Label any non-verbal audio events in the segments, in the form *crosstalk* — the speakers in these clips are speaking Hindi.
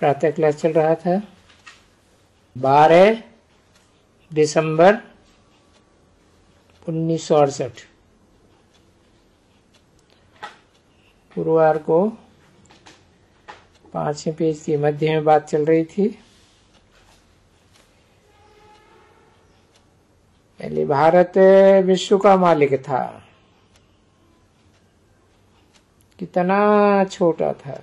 प्रातः क्लास चल रहा था बारह दिसंबर उन्नीस सौ अड़सठ गुरुवार को पांचवें पेज के मध्य में बात चल रही थी पहले भारत विश्व का मालिक था कितना छोटा था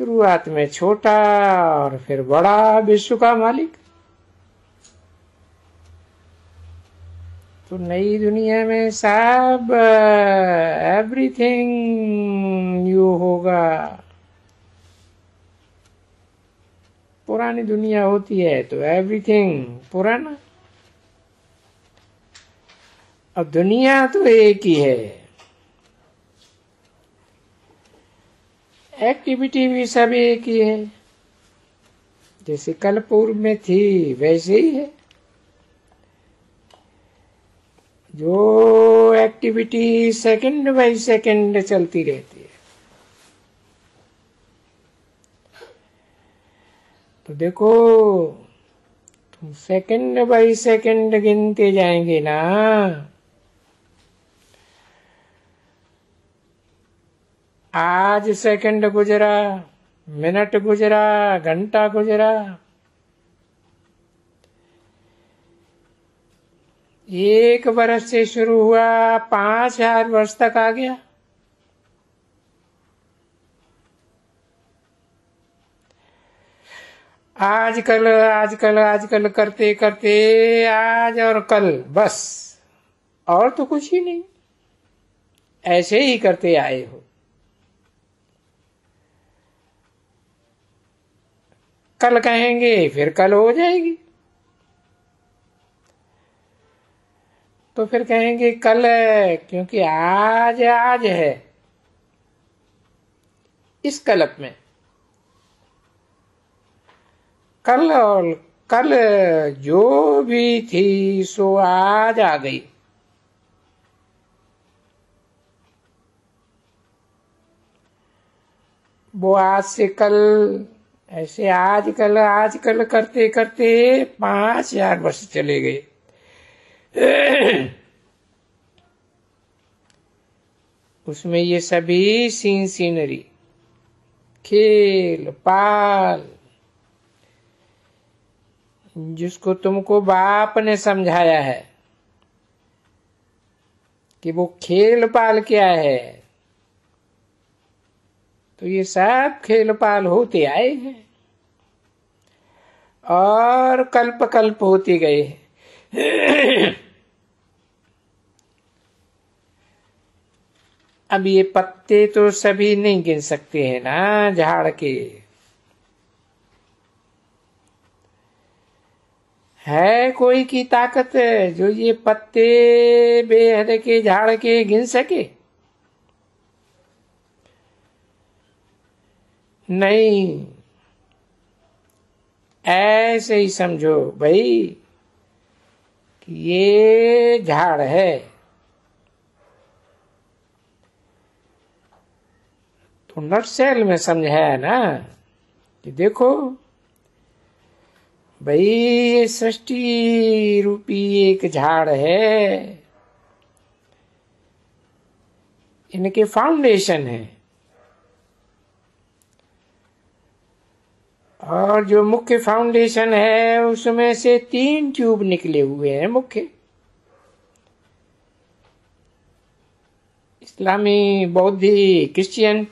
शुरुआत में छोटा और फिर बड़ा विश्व का मालिक तो नई दुनिया में सब एवरीथिंग न्यू होगा पुरानी दुनिया होती है तो एवरीथिंग पुराना अब दुनिया तो एक ही है एक्टिविटी भी सब एक ही है जैसे कल पूर्व में थी वैसे ही है जो एक्टिविटी सेकंड बाय सेकंड चलती रहती है तो देखो तुम सेकंड बाय सेकंड गिनते जाएंगे ना आज सेकंड गुजरा मिनट गुजरा घंटा गुजरा एक वर्ष से शुरू हुआ पांच हजार वर्ष तक आ गया आजकल आजकल आजकल करते करते आज और कल बस और तो कुछ ही नहीं ऐसे ही करते आए हो कल कहेंगे फिर कल हो जाएगी तो फिर कहेंगे कल क्योंकि आज आज है इस कलप में कल और कल जो भी थी सो आज आ गई वो आज से कल ऐसे आजकल आजकल करते करते पांच हजार वर्ष चले गए उसमें ये सभी सीन सीनरी खेल पाल जिसको तुमको बाप ने समझाया है कि वो खेल पाल क्या है तो ये सब खेलपाल होते आए हैं और कल्प कल्प होते गए हैं अब ये पत्ते तो सभी नहीं गिन सकते हैं ना झाड़ के है कोई की ताकत जो ये पत्ते बेहद के झाड़ के गिन सके नहीं ऐसे ही समझो भाई कि ये झाड़ है तो नट सेल में समझाया ना कि देखो भाई ये सृष्टि रूपी एक झाड़ है इनके फाउंडेशन है और जो मुख्य फाउंडेशन है उसमें से तीन ट्यूब निकले हुए हैं मुख्य इस्लामी बौद्धि क्रिश्चियन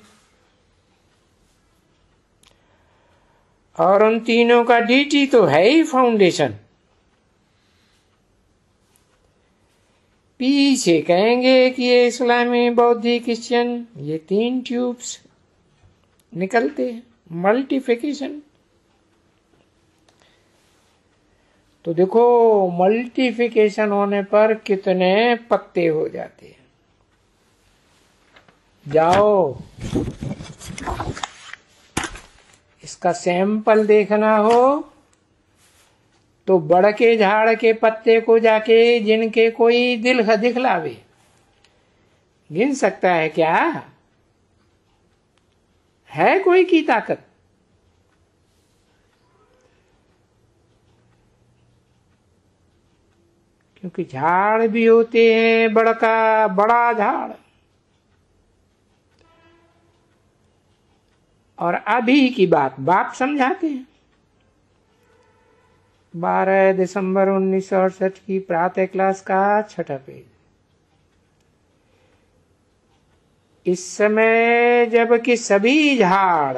और उन तीनों का डीटी तो है ही फाउंडेशन पीछे कहेंगे कि ये इस्लामी बौद्धि क्रिश्चियन ये तीन ट्यूब्स निकलते हैं मल्टीफिकेशन तो देखो मल्टीफिकेशन होने पर कितने पत्ते हो जाते हैं जाओ इसका सैंपल देखना हो तो बड़ के झाड़ के पत्ते को जाके जिनके कोई दिल दिखलावे गिन सकता है क्या है कोई की ताकत क्योंकि झाड़ भी होते हैं बड़का बड़ा झाड़ और अभी की बात बाप समझाते हैं बारह दिसंबर उन्नीस की प्रातः क्लास का छठा पेज इस समय जबकि सभी झाड़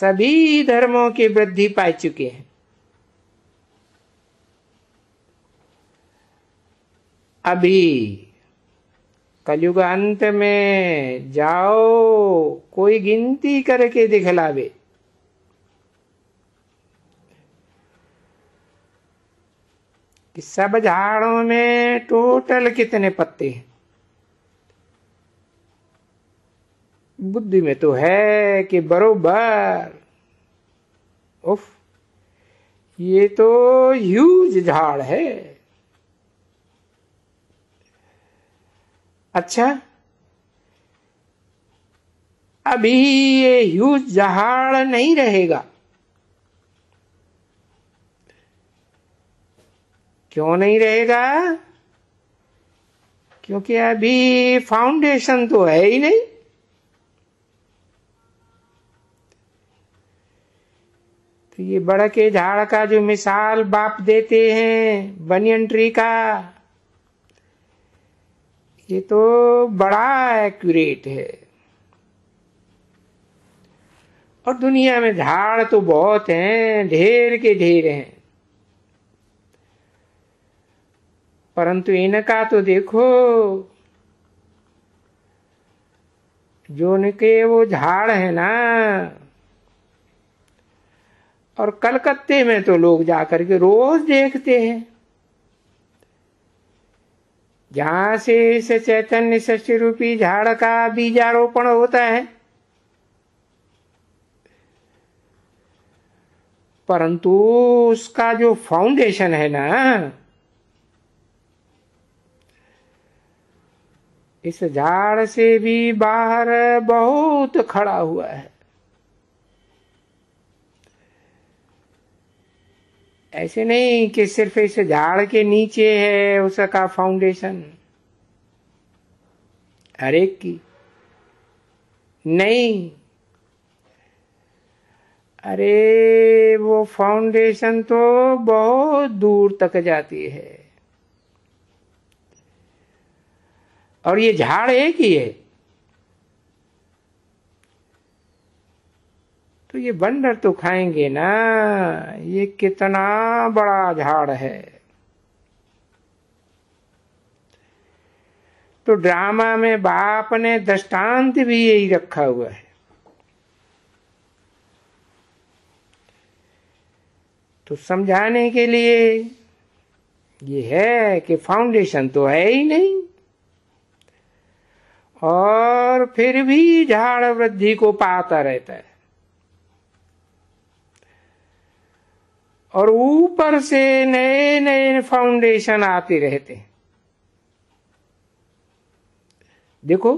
सभी धर्मों की वृद्धि पा चुके हैं अभी कलयुग अंत में जाओ कोई गिनती करके दिखलावे कि सब झाड़ों में टोटल कितने पत्ते हैं बुद्धि में तो है कि बरोबर उफ ये तो ह्यूज झाड़ है अच्छा अभी ये ह्यूज जहाड़ नहीं रहेगा क्यों नहीं रहेगा क्योंकि अभी फाउंडेशन तो है ही नहीं तो ये बड़ के झाड़ का जो मिसाल बाप देते हैं बनियन ट्री का ये तो बड़ा एक्यूरेट है और दुनिया में झाड़ तो बहुत हैं ढेर के ढेर हैं परंतु इनका तो देखो जो इनके वो झाड़ है ना और कलकत्ते में तो लोग जाकर के रोज देखते हैं जहां से इस चैतन्य सृष्टि रूपी झाड़ का बीजारोपण होता है परंतु उसका जो फाउंडेशन है ना इस झाड़ से भी बाहर बहुत खड़ा हुआ है ऐसे नहीं कि सिर्फ इस झाड़ के नीचे है उसका फाउंडेशन हरेक की नहीं अरे वो फाउंडेशन तो बहुत दूर तक जाती है और ये झाड़ एक ही है तो ये बंदर तो खाएंगे ना ये कितना बड़ा झाड़ है तो ड्रामा में बाप ने दृष्टांत भी यही रखा हुआ है तो समझाने के लिए ये है कि फाउंडेशन तो है ही नहीं और फिर भी झाड़ वृद्धि को पाता रहता है और ऊपर से नए नए फाउंडेशन आते रहते हैं देखो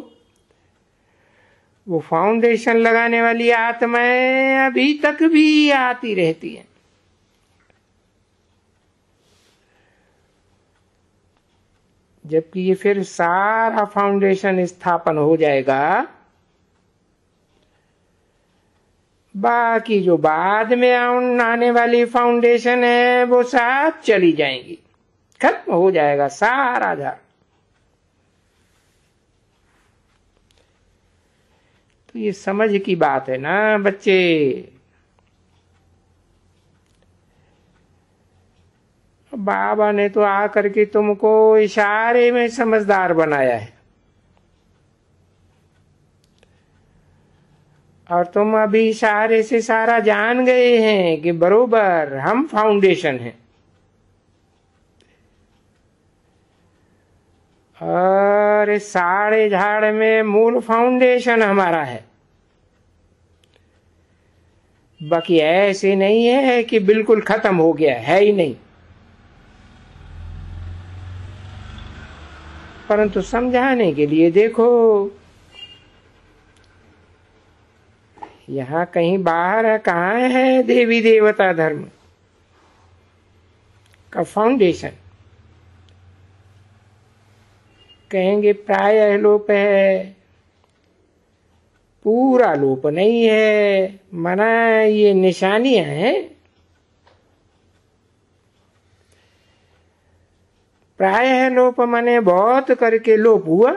वो फाउंडेशन लगाने वाली आत्माएं अभी तक भी आती रहती हैं जबकि ये फिर सारा फाउंडेशन स्थापन हो जाएगा बाकी जो बाद में आने वाली फाउंडेशन है वो साथ चली जाएंगी खत्म हो जाएगा सारा धर्म तो ये समझ की बात है ना बच्चे बाबा ने तो आकर के तुमको इशारे में समझदार बनाया है और तुम अभी सारे से सारा जान गए हैं कि बरोबर हम फाउंडेशन हैं और सारे झाड़ में मूल फाउंडेशन हमारा है बाकी ऐसे नहीं है कि बिल्कुल खत्म हो गया है ही नहीं परंतु समझाने के लिए देखो यहाँ कहीं बाहर है कहा है देवी देवता धर्म का फाउंडेशन कहेंगे प्राय लोप है पूरा लोप नहीं है मना ये निशानियां हैं प्राय लोप मने बहुत करके लोप हुआ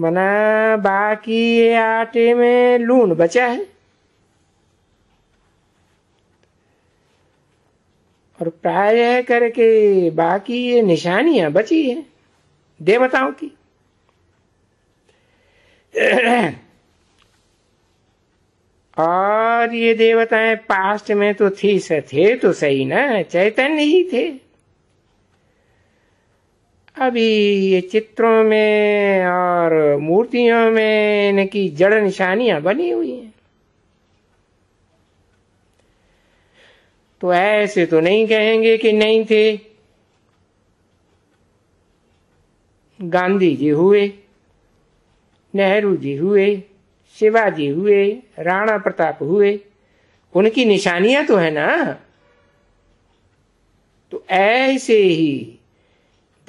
मना बाकी ये आटे में लून बचा है और प्राय करके बाकी ये निशानियां बची है देवताओं की *clears throat* और ये देवताएं पास्ट में तो थी थे तो सही ना चैतन्य ही थे अभी ये चित्रों में और मूर्तियों में इनकी जड़ निशानियां बनी हुई हैं तो ऐसे तो नहीं कहेंगे कि नहीं थे गांधी जी हुए नेहरू जी हुए शिवाजी हुए राणा प्रताप हुए उनकी निशानियां तो है ना तो ऐसे ही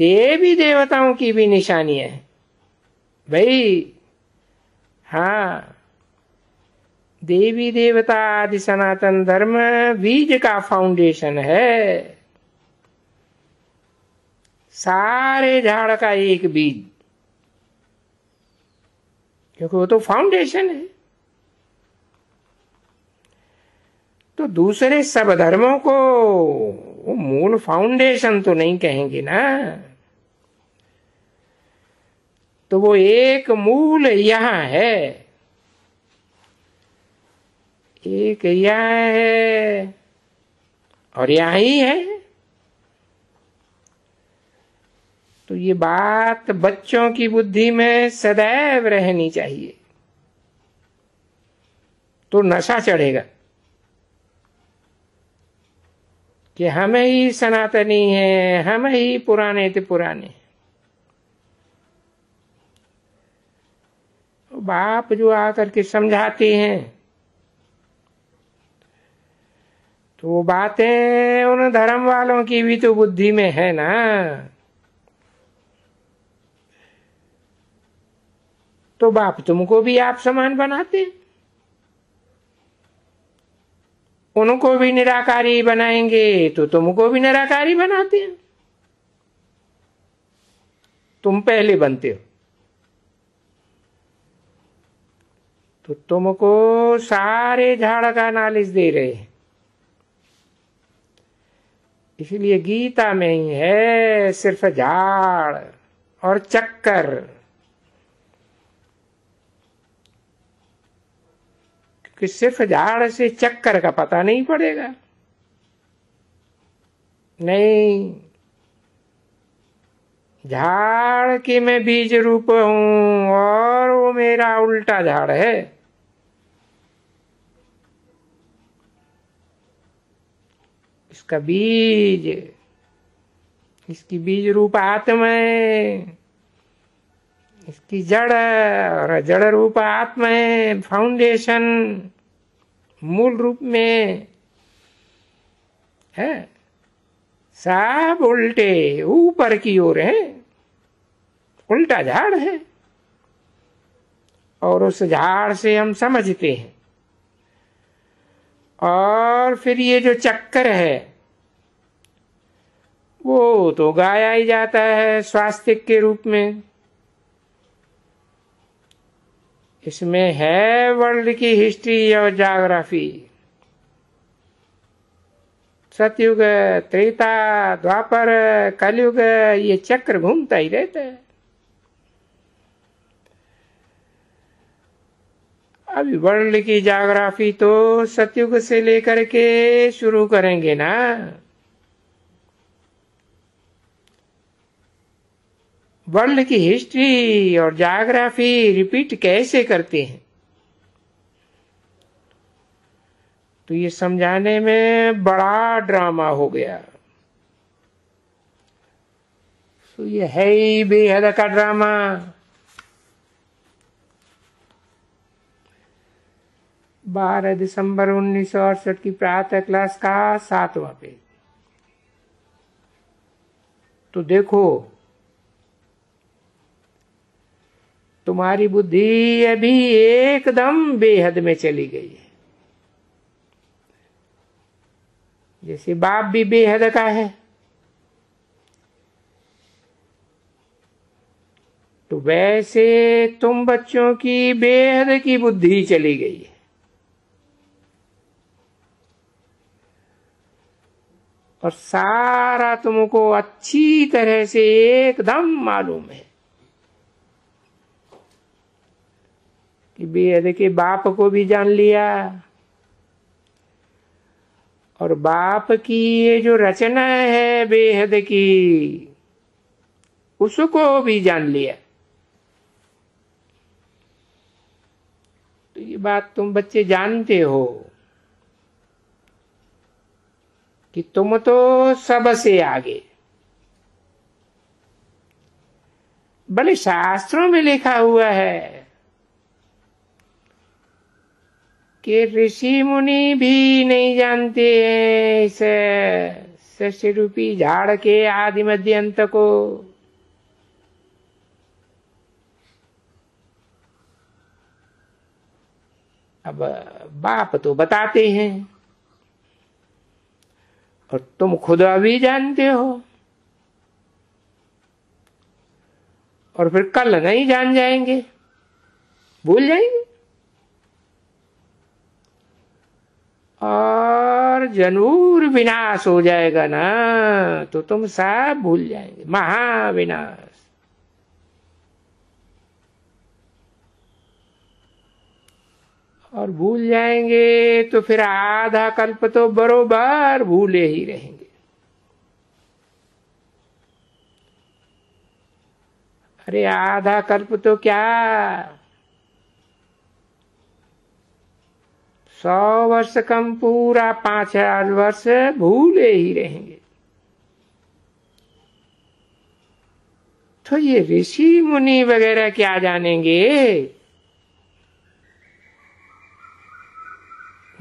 ये भी देवताओं की भी निशानी है भाई हाँ देवी देवता आदि सनातन धर्म बीज का फाउंडेशन है सारे झाड़ का एक बीज क्योंकि वो तो फाउंडेशन है तो दूसरे सब धर्मों को वो मूल फाउंडेशन तो नहीं कहेंगे ना तो वो एक मूल यहां है एक यहां है और यहाँ ही है तो ये बात बच्चों की बुद्धि में सदैव रहनी चाहिए तो नशा चढ़ेगा कि हम ही सनातनी है हम ही पुराने थे पुराने बाप जो आकर के समझाते हैं तो वो बातें उन धर्म वालों की भी तो बुद्धि में है ना तो बाप तुमको भी आप समान बनाते उनको भी निराकारी बनाएंगे तो तुमको भी निराकारी बनाते तुम पहले बनते हो तो तुमको सारे झाड़ का नालिस दे रहे हैं इसलिए गीता में ही है सिर्फ झाड़ और चक्कर क्योंकि सिर्फ झाड़ से चक्कर का पता नहीं पड़ेगा नहीं झाड़ की मैं बीज रूप हूं और वो मेरा उल्टा झाड़ है इसका बीज इसकी बीज रूप आत्मा है इसकी जड़ और जड़ रूप आत्मा है फाउंडेशन मूल रूप में है सब उल्टे ऊपर की ओर है उल्टा झाड़ है और उस झाड़ से हम समझते हैं और फिर ये जो चक्कर है वो तो गाया ही जाता है स्वास्थ्य के रूप में इसमें है वर्ल्ड की हिस्ट्री और जोग्राफी सतयुग त्रेता द्वापर कलयुग ये चक्र घूमता ही रहता है अभी वर्ल्ड की जोग्राफी तो सतयुग से लेकर के शुरू करेंगे ना वर्ल्ड की हिस्ट्री और जागराफी रिपीट कैसे करते हैं तो ये समझाने में बड़ा ड्रामा हो गया तो ये है ही बेहद का ड्रामा 12 दिसंबर उन्नीस सौ अड़सठ की प्रातः क्लास का सातवां पेज तो देखो तुम्हारी बुद्धि अभी एकदम बेहद में चली गई है जैसे बाप भी बेहद का है तो वैसे तुम बच्चों की बेहद की बुद्धि चली गई है और सारा तुमको अच्छी तरह से एकदम मालूम है कि देखिए बाप को भी जान लिया और बाप की ये जो रचना है बेहद की उसको भी जान लिया तो ये बात तुम बच्चे जानते हो कि तुम तो सबसे आगे भले शास्त्रों में लिखा हुआ है कि ऋषि मुनि भी नहीं जानते हैं इस शस्य रूपी झाड़ के आदि मध्य अंत को अब बाप तो बताते हैं और तुम खुद अभी जानते हो और फिर कल नहीं जान जाएंगे भूल जाएंगे और जनूर विनाश हो जाएगा ना तो तुम सब भूल जाएंगे महाविनाश और भूल जाएंगे तो फिर आधा कल्प तो बरोबर भूले ही रहेंगे अरे आधा कल्प तो क्या सौ वर्ष कम पूरा पांच हजार वर्ष भूले ही रहेंगे तो ये ऋषि मुनि वगैरह क्या जानेंगे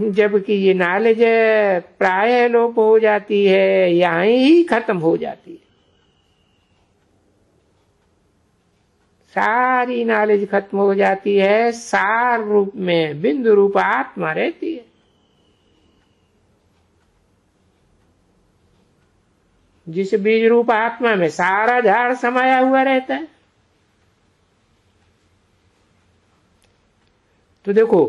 जबकि ये नॉलेज प्राय लोप हो जाती है यहां ही खत्म हो जाती है सारी नॉलेज खत्म हो जाती है सार रूप में बिंदु रूप आत्मा रहती है जिस बीज रूप आत्मा में सारा झाड़ समाया हुआ रहता है तो देखो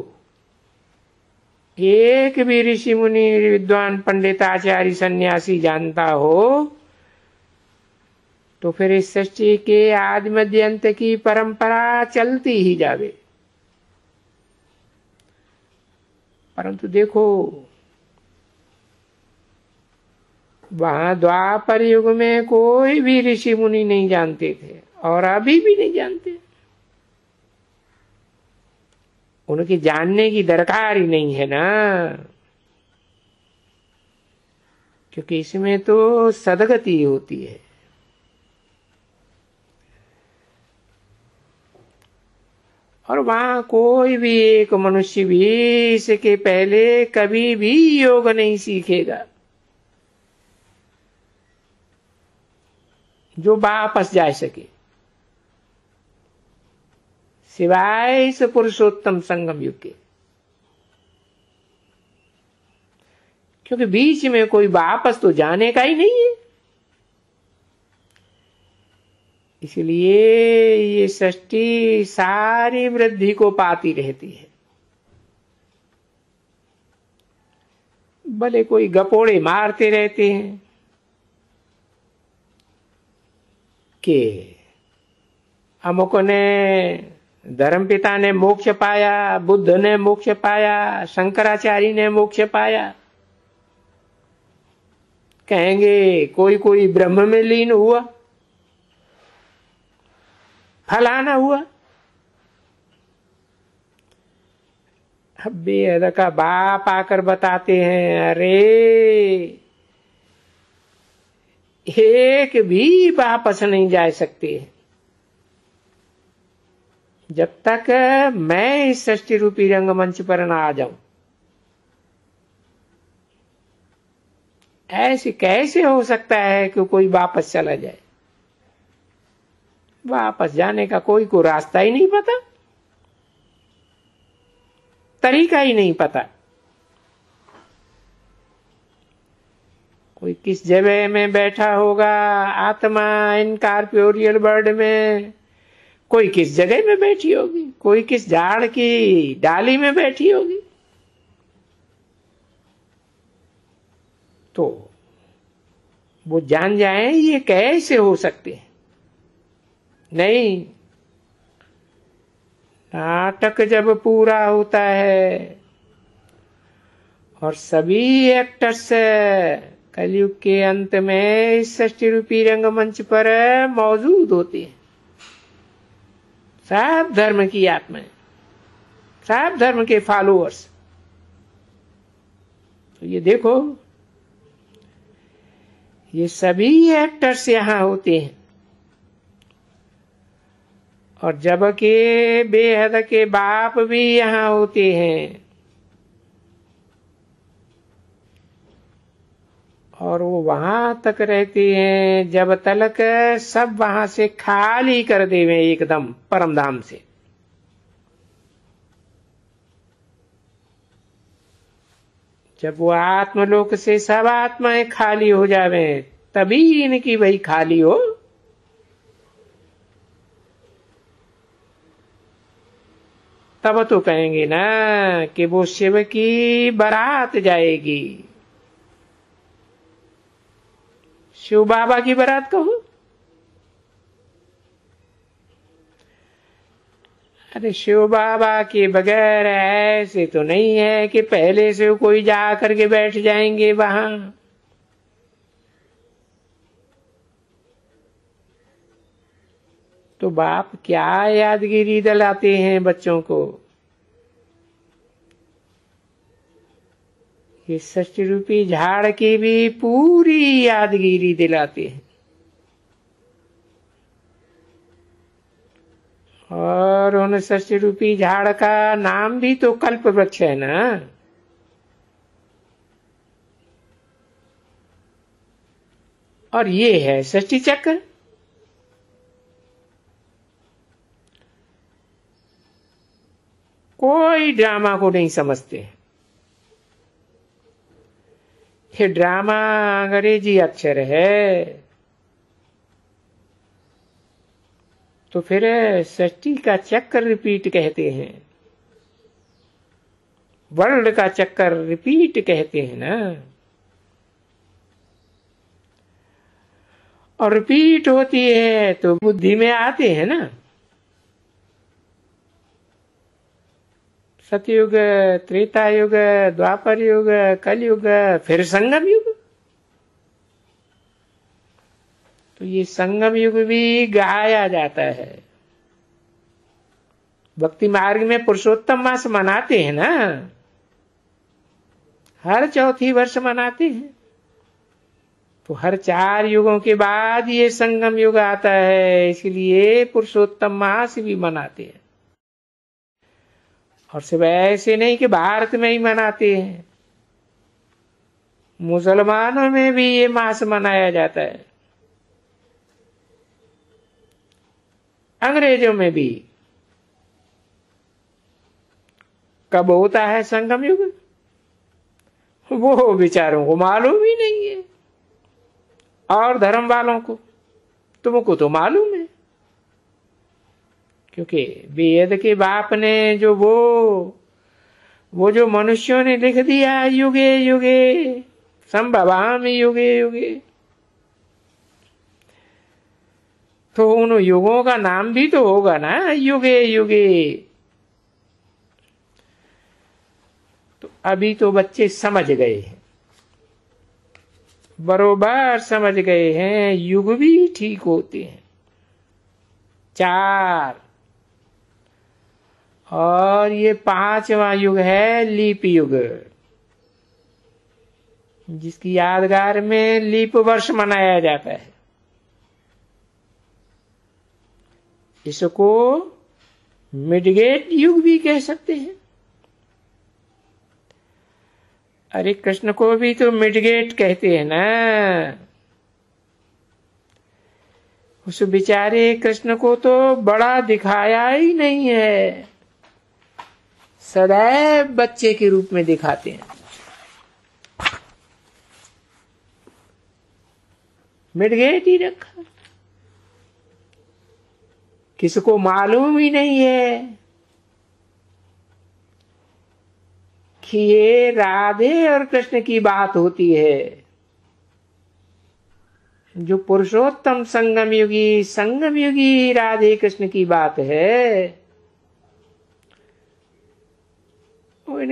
एक भी ऋषि मुनि विद्वान पंडित आचार्य सन्यासी जानता हो तो फिर इस सृष्टि के आदि मध्य अंत की परंपरा चलती ही जावे परंतु देखो वहां द्वापर युग में कोई भी ऋषि मुनि नहीं जानते थे और अभी भी नहीं जानते उनकी जानने की दरकार ही नहीं है ना क्योंकि इसमें तो सदगति होती है और वहां कोई भी एक मनुष्य भी इसके पहले कभी भी योग नहीं सीखेगा जो वापस जा सके सिवाय इस पुरुषोत्तम संगम युग के क्योंकि बीच में कोई वापस तो जाने का ही नहीं है इसलिए ये सृष्टि सारी वृद्धि को पाती रहती है भले कोई गपोड़े मारते रहते हैं के अमुक ने धर्म पिता ने मोक्ष पाया बुद्ध ने मोक्ष पाया शंकराचार्य ने मोक्ष पाया कहेंगे कोई कोई ब्रह्म में लीन हुआ फलाना हुआ बेहद का बाप आकर बताते हैं अरे एक भी वापस नहीं जा सकते हैं जब तक मैं इस सृष्टि रूपी रंगमंच पर ना आ जाऊं ऐसे कैसे हो सकता है कि कोई वापस चला जाए वापस जाने का कोई को रास्ता ही नहीं पता तरीका ही नहीं पता कोई किस जगह में बैठा होगा आत्मा इन कार्पोरियल बर्ड में कोई किस जगह में बैठी होगी कोई किस झाड़ की डाली में बैठी होगी तो वो जान जाए ये कैसे हो सकते हैं नहीं नाटक जब पूरा होता है और सभी एक्टर्स कलयुग के अंत में इस रूपी रंगमंच पर मौजूद होते हैं सब धर्म की आत्माएं सब धर्म के फॉलोअर्स तो ये देखो ये सभी एक्टर्स यहां होते हैं और जबकि बेहद के बाप भी यहाँ होते हैं और वो वहां तक रहती हैं जब तलक सब वहां से खाली कर देवे एकदम परम धाम से जब वो आत्मलोक से सब आत्माएं खाली हो जावे तभी इनकी वही खाली हो तब तो कहेंगे ना कि वो शिव की बरात जाएगी शिव बाबा की बरात कहूं अरे शिव बाबा के बगैर ऐसे तो नहीं है कि पहले से कोई जा करके बैठ जाएंगे वहां तो बाप क्या यादगिरी दिलाते हैं बच्चों को ये सच रूपी झाड़ की भी पूरी यादगिरी दिलाते हैं और उन सच रूपी झाड़ का नाम भी तो कल्प वृक्ष है ना और ये है ष्टी चक्र कोई ड्रामा को नहीं समझते हैं ये ड्रामा अंग्रेजी अक्षर है तो फिर सृष्टि का चक्कर रिपीट कहते हैं वर्ल्ड का चक्कर रिपीट कहते हैं ना और रिपीट होती है तो बुद्धि में आते हैं ना सतयुग त्रेता युग द्वापर युग कलयुग फिर संगम युग तो ये संगम युग भी गाया जाता है भक्ति मार्ग में पुरुषोत्तम मास मनाते हैं ना हर चौथी वर्ष मनाते हैं तो हर चार युगों के बाद ये संगम युग आता है इसलिए पुरुषोत्तम मास भी मनाते हैं और सिर्फ ऐसे नहीं कि भारत में ही मनाते हैं मुसलमानों में भी ये मास मनाया जाता है अंग्रेजों में भी कब होता है संगम युग वो विचारों को मालूम ही नहीं है और धर्म वालों को तुमको तो मालूम क्योंकि वेद के बाप ने जो वो वो जो मनुष्यों ने लिख दिया युगे युगे संभवाम युगे युगे तो उन युगों का नाम भी तो होगा ना युगे युगे तो अभी तो बच्चे समझ गए हैं बरोबर समझ गए हैं युग भी ठीक होते हैं चार और ये पांचवा युग है लीप युग जिसकी यादगार में लीप वर्ष मनाया जाता है इसको मिडगेट युग भी कह सकते हैं अरे कृष्ण को भी तो मिडगेट कहते हैं ना उस बिचारे कृष्ण को तो बड़ा दिखाया ही नहीं है सदैव बच्चे के रूप में दिखाते हैं मिडगेट ही रखा किसको मालूम ही नहीं है कि ये राधे और कृष्ण की बात होती है जो पुरुषोत्तम संगम युगी संगम युगी राधे कृष्ण की बात है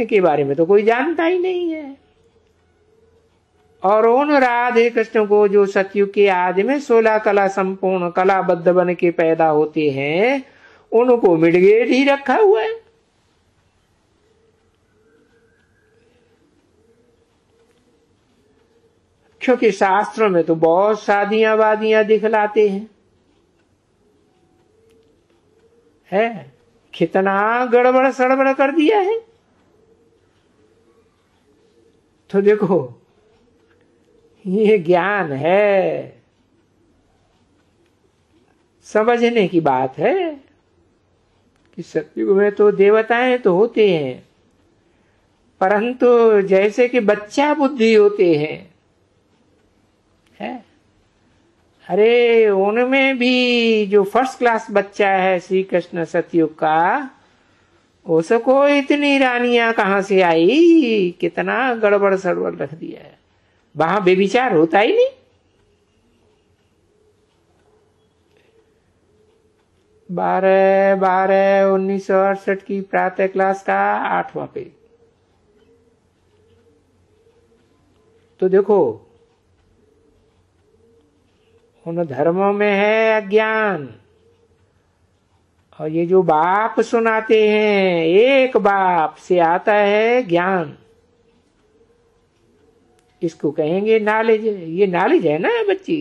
के बारे में तो कोई जानता ही नहीं है और उन राधे कृष्ण को जो सतयुग के आदि में सोलह कला संपूर्ण कलाबद्ध बन के पैदा होते हैं उनको मिडगेट ही रखा हुआ है क्योंकि शास्त्र में तो बहुत शादियां वादियां दिखलाते हैं है कितना गड़बड़ सड़बड़ कर दिया है तो देखो ये ज्ञान है समझने की बात है कि सत्युग में तो देवताएं तो होते हैं परंतु जैसे कि बच्चा बुद्धि होते हैं है? अरे उनमें भी जो फर्स्ट क्लास बच्चा है श्री कृष्ण सतयुग का उसको इतनी रानियां कहा से आई कितना गड़बड़ सड़बड़ रख दिया है वहां बेविचार होता ही नहीं बारह बारह उन्नीस सौ अड़सठ की प्रातः क्लास का आठवां पेज तो देखो उन धर्मों में है अज्ञान और ये जो बाप सुनाते हैं एक बाप से आता है ज्ञान इसको कहेंगे नॉलेज ये नॉलेज है ना बच्ची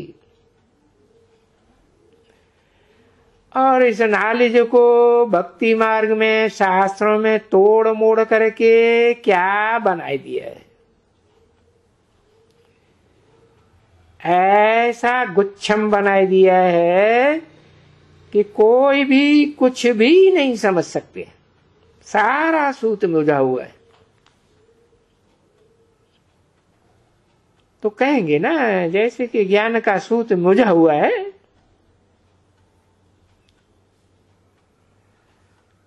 और इस नॉलेज को भक्ति मार्ग में शास्त्रों में तोड़ मोड़ करके क्या बना दिया है ऐसा गुच्छम बना दिया है कि कोई भी कुछ भी नहीं समझ सकते सारा सूत मुझा हुआ है तो कहेंगे ना जैसे कि ज्ञान का सूत मुझा हुआ है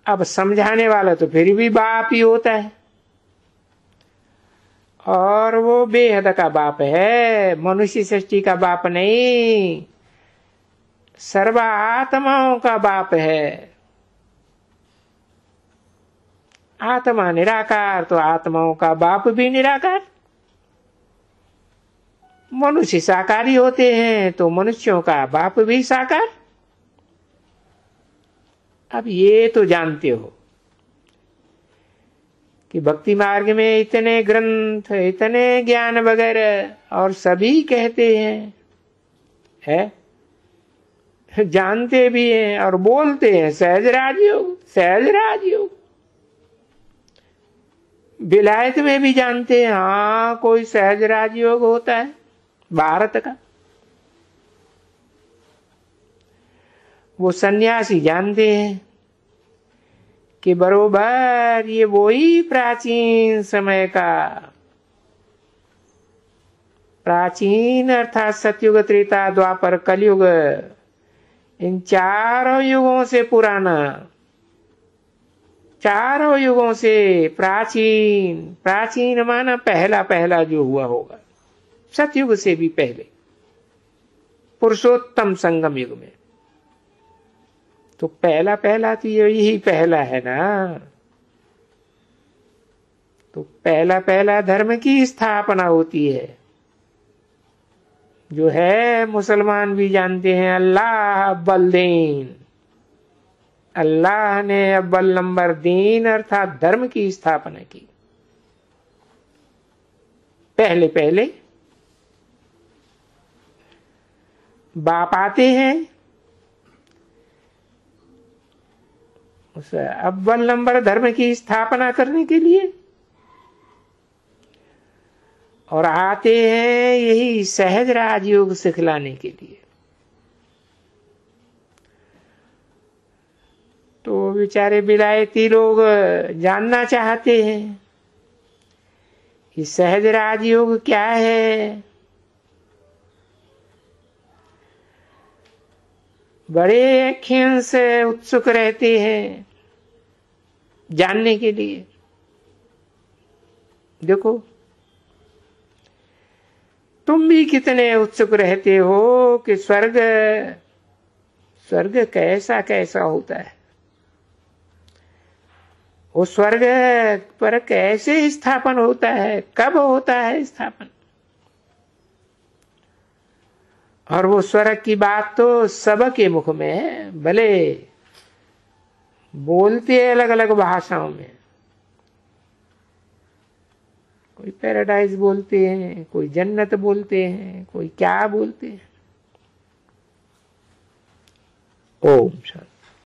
अब समझाने वाला तो फिर भी बाप ही होता है और वो बेहद का बाप है मनुष्य सृष्टि का बाप नहीं आत्माओं का बाप है आत्मा निराकार तो आत्माओं का बाप भी निराकार मनुष्य साकारी होते हैं तो मनुष्यों का बाप भी साकार अब ये तो जानते हो कि भक्ति मार्ग में इतने ग्रंथ इतने ज्ञान वगैरह और सभी कहते हैं है *laughs* जानते भी हैं और बोलते हैं सहज राजयोग सहज राजयोग विलायत में भी जानते हैं हाँ कोई सहज राजयोग होता है भारत का वो सन्यासी जानते हैं कि बरोबर ये वही प्राचीन समय का प्राचीन अर्थात सतयुग त्रेता द्वापर कलयुग इन चारों युगों से पुराना चारों युगों से प्राचीन प्राचीन माना पहला पहला जो हुआ होगा सतयुग से भी पहले पुरुषोत्तम संगम युग में तो पहला पहला तो यही पहला है ना तो पहला पहला धर्म की स्थापना होती है जो है मुसलमान भी जानते हैं अल्लाह अब्बल दीन अल्लाह ने अब्बल नंबर दीन अर्थात धर्म की स्थापना की पहले पहले बाप आते हैं उस अव्वल नंबर धर्म की स्थापना करने के लिए और आते हैं यही सहज राजयोग सिखलाने के लिए तो बेचारे विलायती लोग जानना चाहते हैं कि सहज राजयोग क्या है बड़े खीण से उत्सुक रहते हैं जानने के लिए देखो तुम भी कितने उत्सुक रहते हो कि स्वर्ग स्वर्ग कैसा कैसा होता है वो स्वर्ग पर कैसे स्थापन होता है कब होता है स्थापन और वो स्वर्ग की बात तो सब के मुख में है भले बोलते अलग अलग भाषाओं में कोई पैराडाइज बोलते हैं कोई जन्नत बोलते हैं कोई क्या बोलते हैं ओम शांति